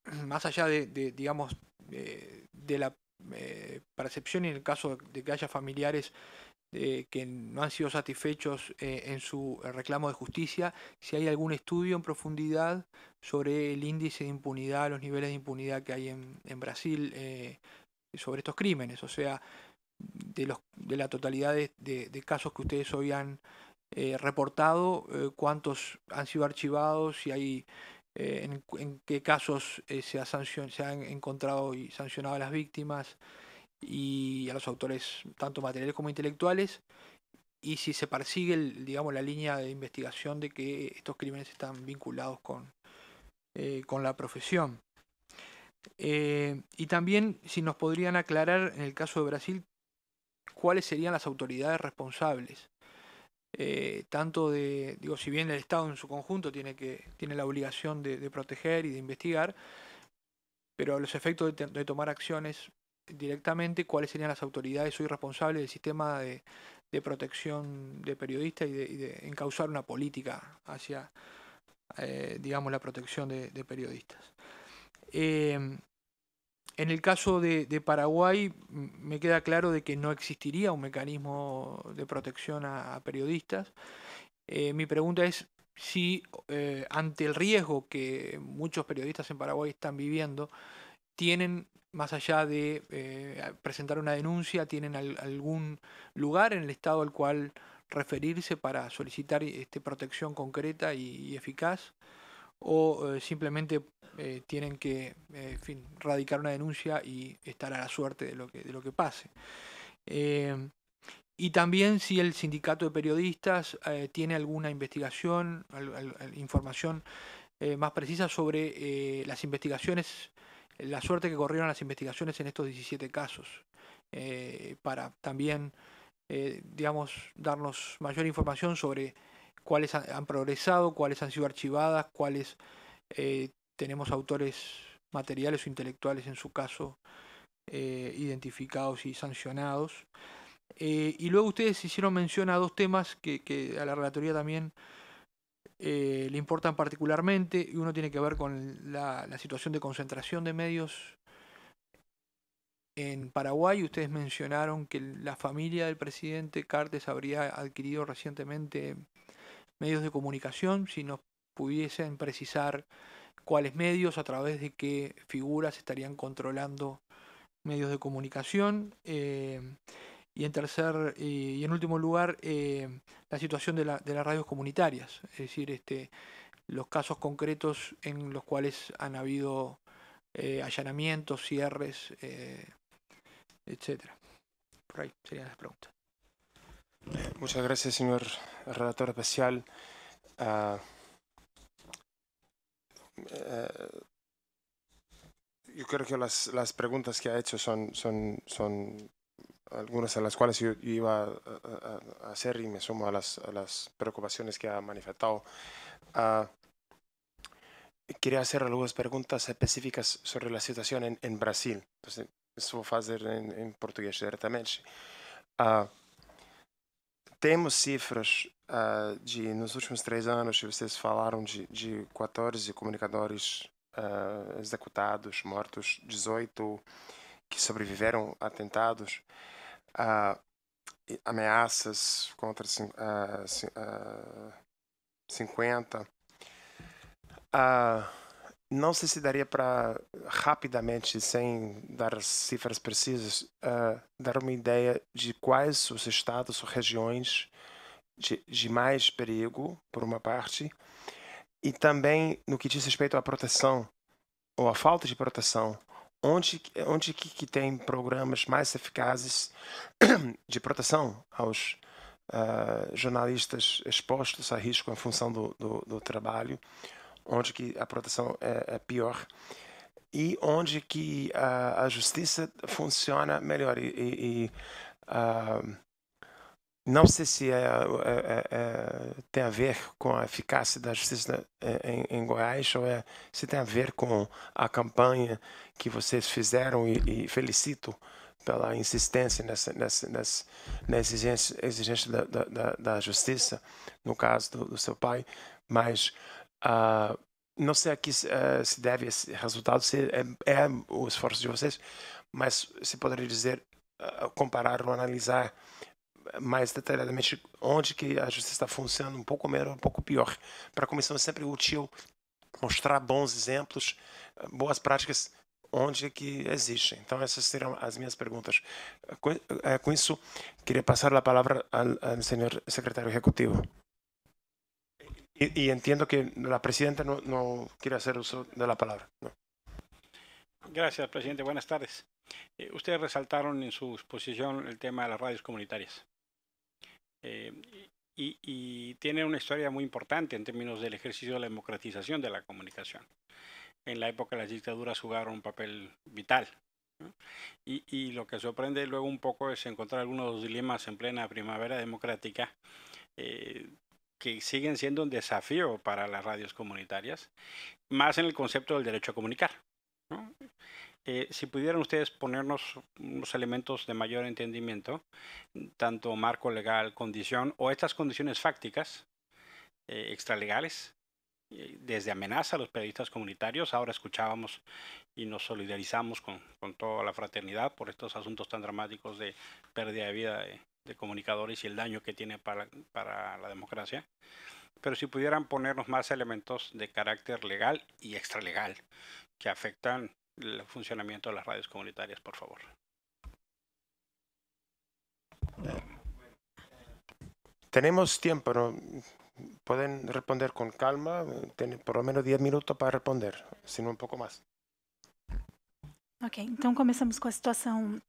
(clears throat) más allá de, digamos, eh, de la eh, percepción en el caso de que haya familiares eh, que no han sido satisfechos en su reclamo de justicia, si hay algún estudio en profundidad sobre el índice de impunidad, los niveles de impunidad que hay en, Brasil sobre estos crímenes, o sea, de, los, de la totalidad de, de casos que ustedes hoy han reportado, cuántos han sido archivados, si hay eh, en, qué casos eh, se, ha se han encontrado y sancionado a las víctimas y a los autores, tanto materiales como intelectuales, y si se persigue digamos, la línea de investigación de que estos crímenes están vinculados con eh, la profesión. y también si nos podrían aclarar, en el caso de Brasil, cuáles serían las autoridades responsables eh, tanto de, digo, si bien el Estado en su conjunto tiene, que, tiene la obligación de, proteger y de investigar, pero los efectos de, tomar acciones directamente, cuáles serían las autoridades hoy responsables del sistema de, protección de periodistas y de, encauzar una política hacia, eh, digamos, la protección de, periodistas. Eh, en el caso de, Paraguay, me queda claro de que no existiría un mecanismo de protección a, periodistas. Eh, mi pregunta es si eh, ante el riesgo que muchos periodistas en Paraguay están viviendo, tienen, más allá de eh, presentar una denuncia, tienen algún lugar en el Estado al cual referirse para solicitar este, protección concreta y eficaz, o simplemente eh, tienen que, eh, radicar una denuncia y estar a la suerte de lo que, pase. Eh, y también si el sindicato de periodistas tiene alguna investigación, información más precisa sobre las investigaciones, la suerte que corrieron las investigaciones en estos 17 casos, para también... digamos, darnos mayor información sobre cuáles han, progresado, cuáles han sido archivadas, cuáles tenemos autores materiales o intelectuales en su caso eh, identificados y sancionados. Eh, y luego ustedes hicieron mención a dos temas que, a la relatoría también eh, le importan particularmente uno tiene que ver con la, la situación de concentración de medios en Paraguay. Ustedes mencionaron que la familia del presidente Cartes habría adquirido recientemente medios de comunicación, si nos pudiesen precisar cuáles medios, a través de qué figuras estarían controlando medios de comunicación. Eh, y en tercer eh, y, en último lugar, eh, la situación de, las radios comunitarias, es decir, este, los casos concretos en los cuales han habido allanamientos, cierres, etcétera. Por ahí serían las preguntas. Muchas gracias, señor relator especial. Ah, eh, yo creo que las, las, preguntas que ha hecho son, son, son algunas de las cuales yo, iba a, hacer y me sumo a las, las preocupaciones que ha manifestado. Ah, quería hacer algunas preguntas específicas sobre la situación en, en Brasil. Entonces, eso voy hacer hacer en portugués directamente. Ah, Tenemos cifras uh, de nos últimos três anos vocês falaram de, de 14 comunicadores uh, executados, mortos, 18 que sobreviveram a atentados, uh, ameaças contra uh, 50. não sei se daria para rapidamente, sem dar cifras precisas, dar uma ideia de quais os estados ou regiões de, de mais perigo, por uma parte, e também no que diz respeito à proteção ou à falta de proteção. Onde, onde que, que tem programas mais eficazes (clears throat) de proteção aos uh, jornalistas expostos a risco em função do, do, do trabalho? Onde que a proteção é, é pior? E onde que a, a justiça funciona melhor? E, e, e uh, não sei se é, é, é, é, tem a ver com a eficácia da justiça né, é, em, em Goiás ou é, se tem a ver com a campanha que vocês fizeram e, e felicito pela insistência nessa, nessa, nessa, na exigência, exigência da, da, da, justiça, no caso do, do seu pai, mas uh, não sei a que uh, eh, se deve esse resultado, se é, o esforço de vocês, mas se poderia dizer, uh, comparar ou analisar mais detalhadamente onde que a justiça está funcionando um pouco melhor, um pouco pior. Para a comissão é sempre útil mostrar bons exemplos, boas práticas onde que existem. Então essas serão as minhas perguntas. É, com, isso, queria passar a palavra ao, senhor secretário executivo. e entendo que a presidenta não não queria hacer uso da palavra palabra. Gracias, presidente. Buenas tardes. Eh, ustedes resaltaron en su exposición el tema de las radios comunitarias. Eh, y, tiene una historia muy importante en términos del ejercicio de la democratización de la comunicación. En la época las dictaduras jugaron un papel vital. Y, lo que sorprende luego un poco es encontrar algunos dilemas en plena primavera democrática eh, que siguen siendo un desafío para las radios comunitarias, más en el concepto del derecho a comunicar. ¿no? Eh, si pudieran ustedes ponernos unos elementos de mayor entendimiento, tanto marco legal, condición o estas condiciones fácticas eh, extralegales, eh, desde amenaza a los periodistas comunitarios, ahora escuchábamos y nos solidarizamos con, toda la fraternidad por estos asuntos tan dramáticos de pérdida de vida de, comunicadores y el daño que tiene para, para la democracia pero si pudieran ponernos más elementos de carácter legal y extralegal que afectan el funcionamiento de las radios comunitarias, por favor. Tenemos tiempo, ¿no? Pueden responder con calma, Tienen por lo menos 10 minutos para responder, sino un poco más. Ok, entonces comenzamos con la situación...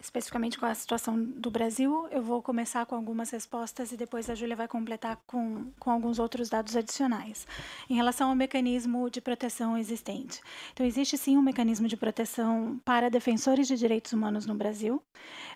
especificamente com a situação do Brasil. Eu vou começar com algumas respostas e depois a Júlia vai completar com, com alguns outros dados adicionais. Em relação ao mecanismo de proteção existente. Então, existe sim um mecanismo de proteção para defensores de direitos humanos no Brasil,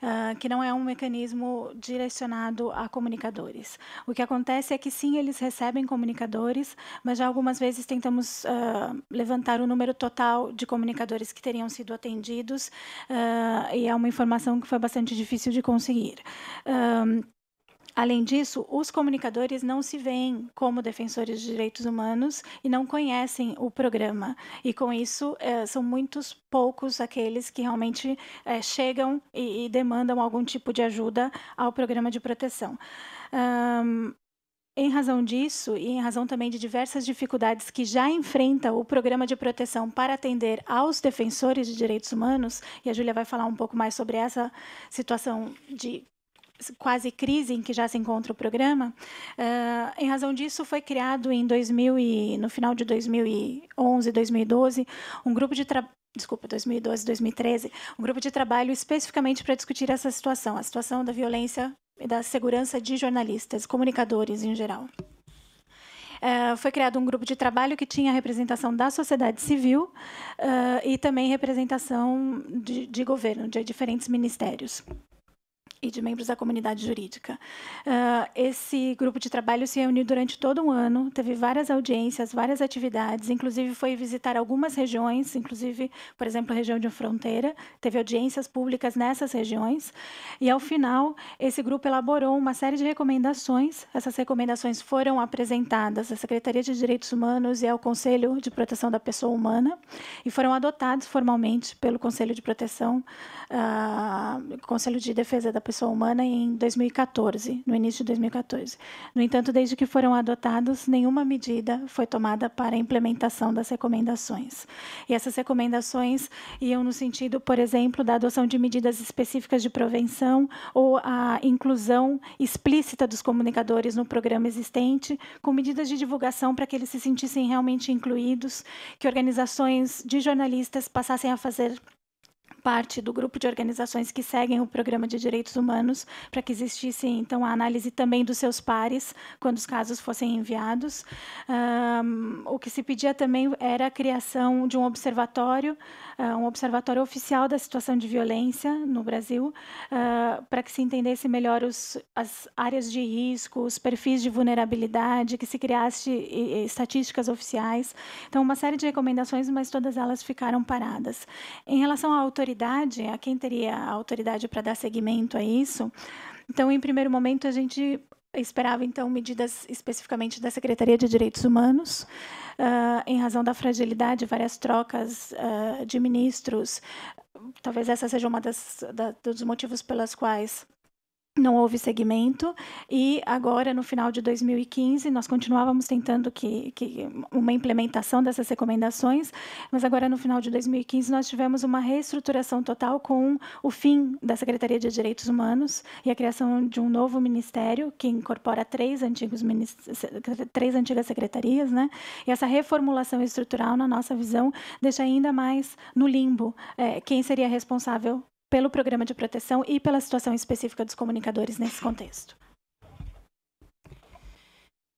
uh, que não é um mecanismo direcionado a comunicadores. O que acontece é que sim, eles recebem comunicadores, mas já algumas vezes tentamos uh, levantar o número total de comunicadores que teriam sido atendidos uh, e é uma informação informação que foi bastante difícil de conseguir. Um, Além disso, os comunicadores não se veem como defensores de direitos humanos e não conhecem o programa. E com isso, eh, são muitos poucos aqueles que realmente eh, chegam e, demandam algum tipo de ajuda ao programa de proteção. Em razão disso, e em razão também de diversas dificuldades que já enfrenta o programa de proteção para atender aos defensores de direitos humanos, e a Júlia vai falar um pouco mais sobre essa situação de quase crise em que já se encontra o programa. Uh, em razão disso, foi criado em 2000 e, no final de 2011, 2012, um grupo de desculpa, 2012, 2013, um grupo de trabalho especificamente para discutir essa situação, a situação da violência e da segurança de jornalistas, comunicadores em geral. Uh, foi criado um grupo de trabalho que tinha representação da sociedade civil uh, e também representação de, de governo, de diferentes ministérios e de membros da comunidade jurídica. Uh, esse grupo de trabalho se reuniu durante todo um ano, teve várias audiências, várias atividades, inclusive foi visitar algumas regiões, inclusive, por exemplo, a região de fronteira, teve audiências públicas nessas regiões, e ao final, esse grupo elaborou uma série de recomendações, essas recomendações foram apresentadas à Secretaria de Direitos Humanos e ao Conselho de Proteção da Pessoa Humana, e foram adotadas formalmente pelo Conselho de Proteção, uh, Conselho de Defesa da Pessoa pessoa humana em 2014, no início de 2014. No entanto, desde que foram adotados, nenhuma medida foi tomada para a implementação das recomendações. E essas recomendações iam no sentido, por exemplo, da adoção de medidas específicas de prevenção ou a inclusão explícita dos comunicadores no programa existente, com medidas de divulgação para que eles se sentissem realmente incluídos, que organizações de jornalistas passassem a fazer parte do grupo de organizações que seguem o programa de direitos humanos para que existisse então a análise também dos seus pares quando os casos fossem enviados. Um, o que se pedia também era a criação de um observatório é, um observatório oficial da situação de violência no Brasil, uh, para que se entendesse melhor os, as áreas de risco, os perfis de vulnerabilidade, que se criasse estatísticas oficiais. Então, uma série de recomendações, mas todas elas ficaram paradas. Em relação à autoridade, a quem teria a autoridade para dar seguimento a isso? Então, em primeiro momento, a gente esperava então medidas especificamente da Secretaria de Direitos Humanos, uh, em razão da fragilidade, várias trocas uh, de ministros. Talvez essa seja uma das da, dos motivos pelas quais não houve seguimento e agora no final de 2015 nós continuávamos tentando que, que, uma implementação dessas recomendações, mas agora no final de 2015 nós tivemos uma reestruturação total com o fim da Secretaria de Direitos Humanos e a criação de um novo ministério que incorpora três antigos três antigas secretarias, né? E essa reformulação estrutural, na nossa visão, deixa ainda mais no limbo é, quem seria responsável pelo programa de proteção e pela situação específica dos comunicadores nesse contexto.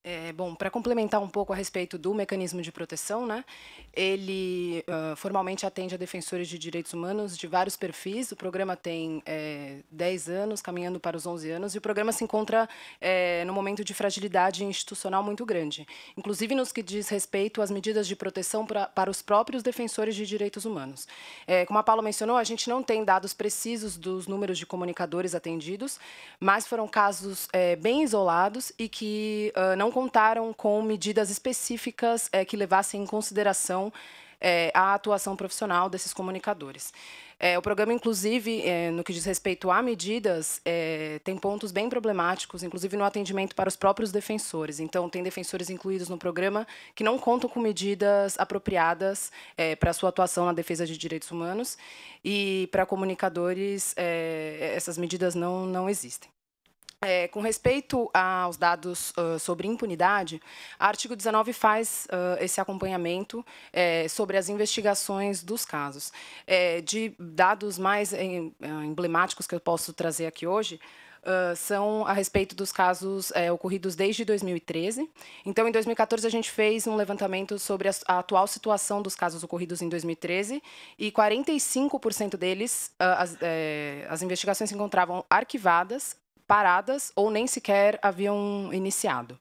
É, bom, para complementar um pouco a respeito do mecanismo de proteção, né, ele uh, formalmente atende a defensores de direitos humanos de vários perfis. O programa tem é, 10 anos, caminhando para os 11 anos, e o programa se encontra é, no momento de fragilidade institucional muito grande, inclusive nos que diz respeito às medidas de proteção pra, para os próprios defensores de direitos humanos. É, como a Paula mencionou, a gente não tem dados precisos dos números de comunicadores atendidos, mas foram casos é, bem isolados e que uh, não contaram com medidas específicas é, que levassem em consideração é, a atuação profissional desses comunicadores. É, o programa, inclusive, é, no que diz respeito a medidas, é, tem pontos bem problemáticos, inclusive no atendimento para os próprios defensores. Então, tem defensores incluídos no programa que não contam com medidas apropriadas para a sua atuação na defesa de direitos humanos e para comunicadores essas medidas não, não existem. É, com respeito aos dados uh, sobre impunidade, artigo 19 faz uh, esse acompanhamento é, sobre as investigações dos casos. É, de dados mais em, emblemáticos que eu posso trazer aqui hoje, Uh, são a respeito dos casos é, ocorridos desde 2013. Então, em 2014, a gente fez um levantamento sobre a, a atual situação dos casos ocorridos em 2013 e 45% deles, uh, as, é, as, investigações se encontravam arquivadas paradas ou nem sequer haviam iniciado.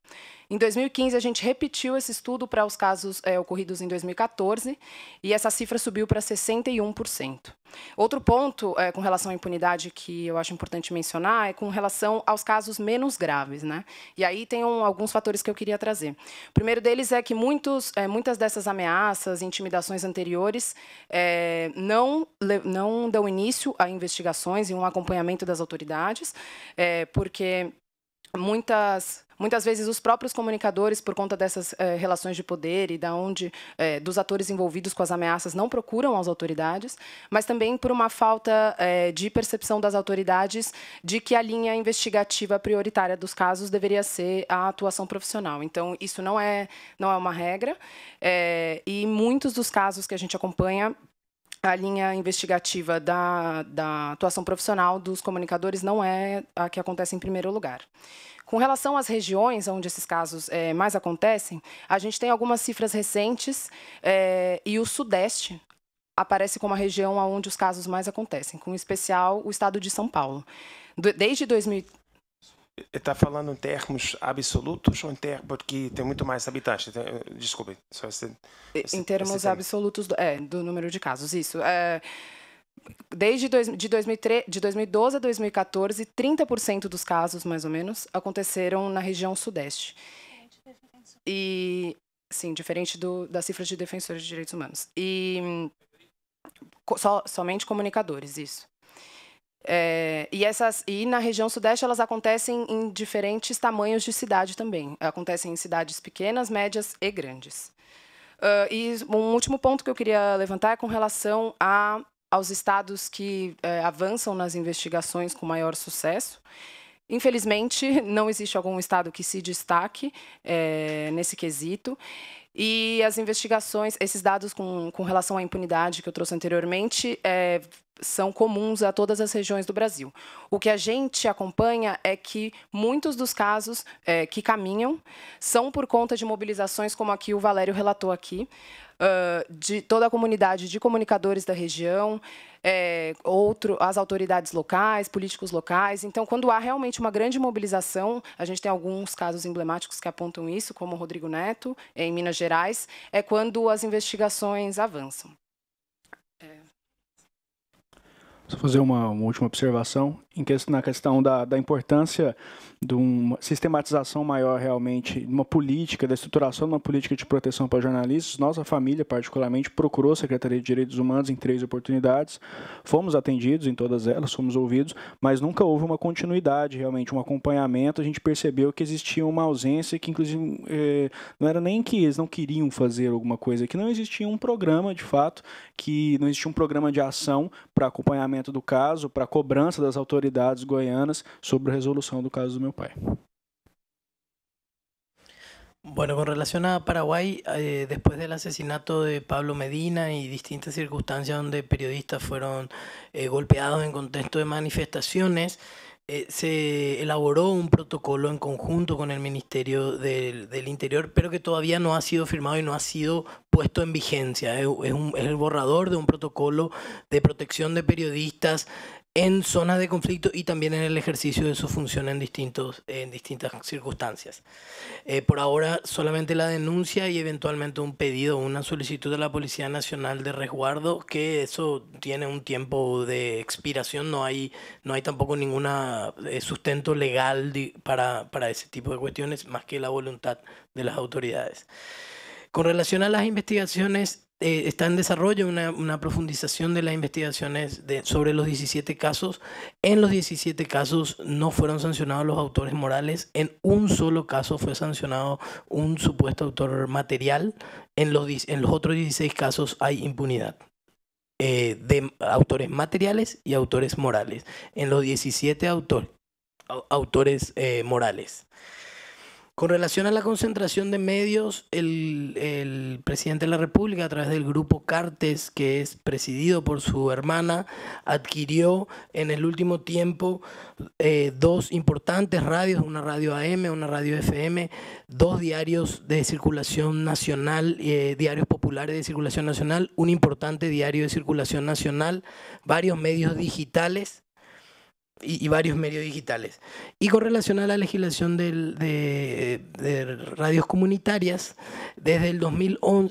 Em 2015, a gente repetiu esse estudo para os casos é, ocorridos em 2014 e essa cifra subiu para 61%. Outro ponto é, com relação à impunidade que eu acho importante mencionar é com relação aos casos menos graves. Né? E aí tem um, alguns fatores que eu queria trazer. O primeiro deles é que muitos, é, muitas dessas ameaças e intimidações anteriores é, não, não dão início a investigações e um acompanhamento das autoridades, porque muitas muitas vezes os próprios comunicadores por conta dessas eh, relações de poder e da onde eh, dos atores envolvidos com as ameaças não procuram as autoridades mas também por uma falta eh, de percepção das autoridades de que a linha investigativa prioritária dos casos deveria ser a atuação profissional então isso não é não é uma regra e muitos dos casos que a gente acompanha a linha investigativa da, da atuação profissional dos comunicadores não é a que acontece em primeiro lugar. Com relação às regiões onde esses casos é, mais acontecem, a gente tem algumas cifras recentes é, e o Sudeste aparece como a região onde os casos mais acontecem, com especial o estado de São Paulo. Desde 2000, Está falando em termos absolutos ou em termos porque tem muito mais habitantes? Desculpe, só esse, esse, Em termos esse absolutos, do, é, do número de casos, isso. É, desde dois, de, 2003, de 2012 a 2014, 30% dos casos, mais ou menos, aconteceram na região sudeste. E, sim, diferente do, das cifras de defensores de direitos humanos. E so, somente comunicadores, isso. É, e, essas, e na região sudeste elas acontecem em diferentes tamanhos de cidade também. Acontecem em cidades pequenas, médias e grandes. Uh, e um último ponto que eu queria levantar é com relação a, aos estados que é, avançam nas investigações com maior sucesso. Infelizmente, (laughs) não existe algum estado que se destaque é, nesse quesito. E as investigações, esses dados com, com relação à impunidade que eu trouxe anteriormente, é, são comuns a todas as regiões do Brasil. O que a gente acompanha é que muitos dos casos é, que caminham são por conta de mobilizações, como aqui o Valério relatou aqui, uh, de toda a comunidade de comunicadores da região, é, outro, as autoridades locais, políticos locais. Então, quando há realmente uma grande mobilização, a gente tem alguns casos emblemáticos que apontam isso, como o Rodrigo Neto, em Minas Gerais, é quando as investigações avançam. fazer uma, uma última observação na questão da, da, importância de uma sistematização maior realmente, de uma política, da estruturação de uma política de proteção para jornalistas. Nossa família, particularmente, procurou a Secretaria de Direitos Humanos em três oportunidades, fomos atendidos em todas elas, fomos ouvidos, mas nunca houve uma continuidade, realmente, um acompanhamento. A gente percebeu que existia uma ausência que, inclusive, eh, não era nem que eles não queriam fazer alguma coisa, que não existia um programa, de fato, que não existia um programa de ação para acompanhamento do caso, para cobrança das autoridades autoridades sobre resolución del caso de mi pai. Bueno, con relación a Paraguay, eh, después del asesinato de Pablo Medina y distintas circunstancias donde periodistas fueron eh, golpeados en contexto de manifestaciones, eh, se elaboró un protocolo en conjunto con el Ministerio del, Interior, pero que todavía no ha sido firmado y no ha sido puesto en vigencia. Es, es el borrador de un protocolo de protección de periodistas en zonas de conflicto y también en el ejercicio de su función en, distintos, en distintas circunstancias. Eh, por ahora solamente la denuncia y eventualmente un pedido, una solicitud de la Policía Nacional de Resguardo, que eso tiene un tiempo de expiración, no hay, no hay tampoco ningún eh, sustento legal para, para ese tipo de cuestiones, más que la voluntad de las autoridades. Con relación a las investigaciones eh, está en desarrollo una, profundización de las investigaciones sobre los 17 casos. En los 17 casos no fueron sancionados los autores morales. En un solo caso fue sancionado un supuesto autor material. En los, en los otros 16 casos hay impunidad. Eh, de autores materiales y autores morales. En los 17 autores eh, morales. Con relación a la concentración de medios, el, presidente de la República, a través del grupo Cartes, que es presidido por su hermana, adquirió en el último tiempo eh, dos importantes radios, una radio AM, una radio FM, dos diarios de circulación nacional, eh, diarios populares de circulación nacional, un importante diario de circulación nacional, varios medios digitales y, varios medios digitales. Y con relación a la legislación de, radios comunitarias, desde el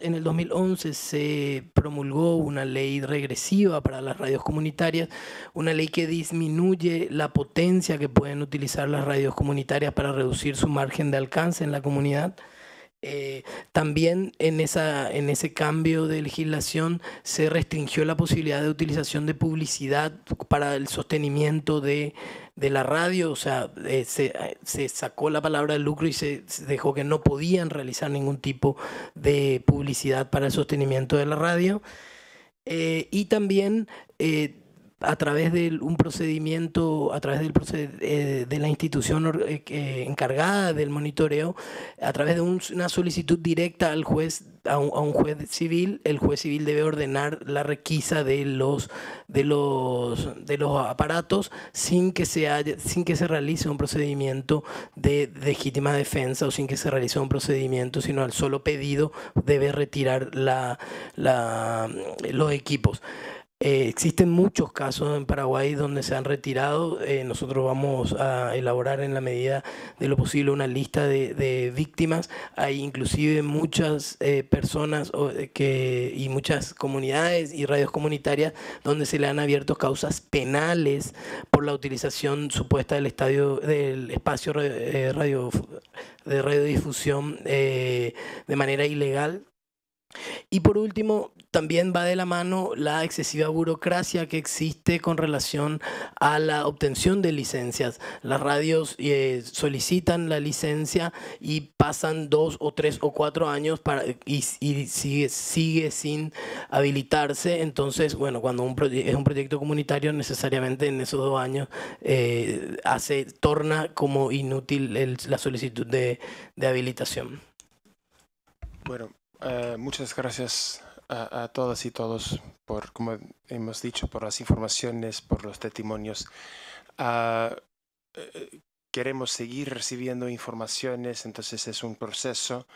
en el 2011 se promulgó una ley regresiva para las radios comunitarias, una ley que disminuye la potencia que pueden utilizar las radios comunitarias para reducir su margen de alcance en la comunidad. Eh, también en, esa, en ese cambio de legislación se restringió la posibilidad de utilización de publicidad para el sostenimiento de, la radio, o sea, eh, se, sacó la palabra de lucro y se, dejó que no podían realizar ningún tipo de publicidad para el sostenimiento de la radio. Eh, y también a través de un procedimiento, a través del eh, de la institución eh, encargada del monitoreo, a través de una solicitud directa al juez, a un, juez civil, el juez civil debe ordenar la requisa de los, de los, de los aparatos sin que, se sin que se realice un procedimiento de, legítima defensa o sin que se realice un procedimiento, sino al solo pedido debe retirar la, los equipos. Eh, existen muchos casos en Paraguay donde se han retirado. Eh, nosotros vamos a elaborar en la medida de lo posible una lista de, víctimas. Hay inclusive muchas eh, personas que, y muchas comunidades y radios comunitarias donde se le han abierto causas penales por la utilización supuesta del estadio del espacio de radiodifusión de manera ilegal y por último, también va de la mano la excesiva burocracia que existe con relación a la obtención de licencias. Las radios eh, solicitan la licencia y pasan dos o tres o cuatro años para, y, sigue, sin habilitarse. Entonces, bueno, cuando un es un proyecto comunitario, necesariamente en esos dos años eh, hace, torna como inútil la solicitud de, habilitación. Bueno, eh, muchas gracias a, todas y todos por, como hemos dicho, por las informaciones, por los testimonios. Ah, eh, queremos seguir recibiendo informaciones, entonces es un proceso.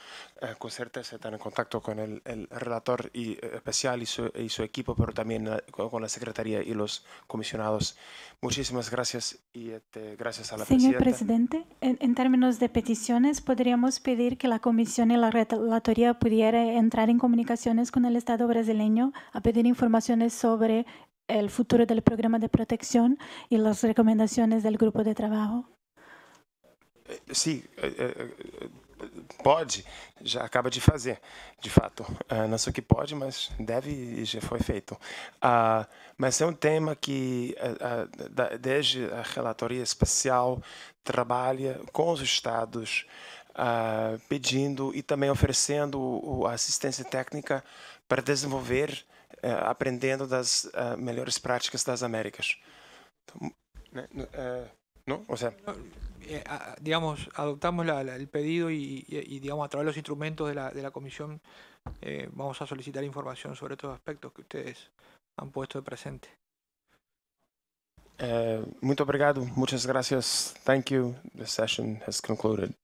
Eh, con certeza están en contacto con el, relator y, eh, especial y su, equipo, pero también eh, con la Secretaría y los comisionados. Muchísimas gracias y este, gracias a la Señor presidente, en, términos de peticiones, podríamos pedir que la comisión y la relatoría pudiera entrar en comunicaciones con el Estado brasileño a pedir informaciones sobre el futuro del programa de protección y las recomendaciones del grupo de trabajo. sim eh, eh, eh, pode, já acaba de fazer, de fato. Ah, não sei o que pode, mas deve e já foi feito. Ah, mas é um tema que, ah, desde a relatoria especial, trabalha com os estados, pedindo e também oferecendo assistência técnica para desenvolver, aprendendo das melhores práticas das Américas. Então, né, não? Ou seja... eh, digamos, adoptamos la, el pedido y, y, digamos, a través de los instrumentos de la, de la comisión eh, vamos a solicitar información sobre estos aspectos que ustedes han puesto de presente. Eh, obrigado. Muchas gracias. Thank you. The session has concluded.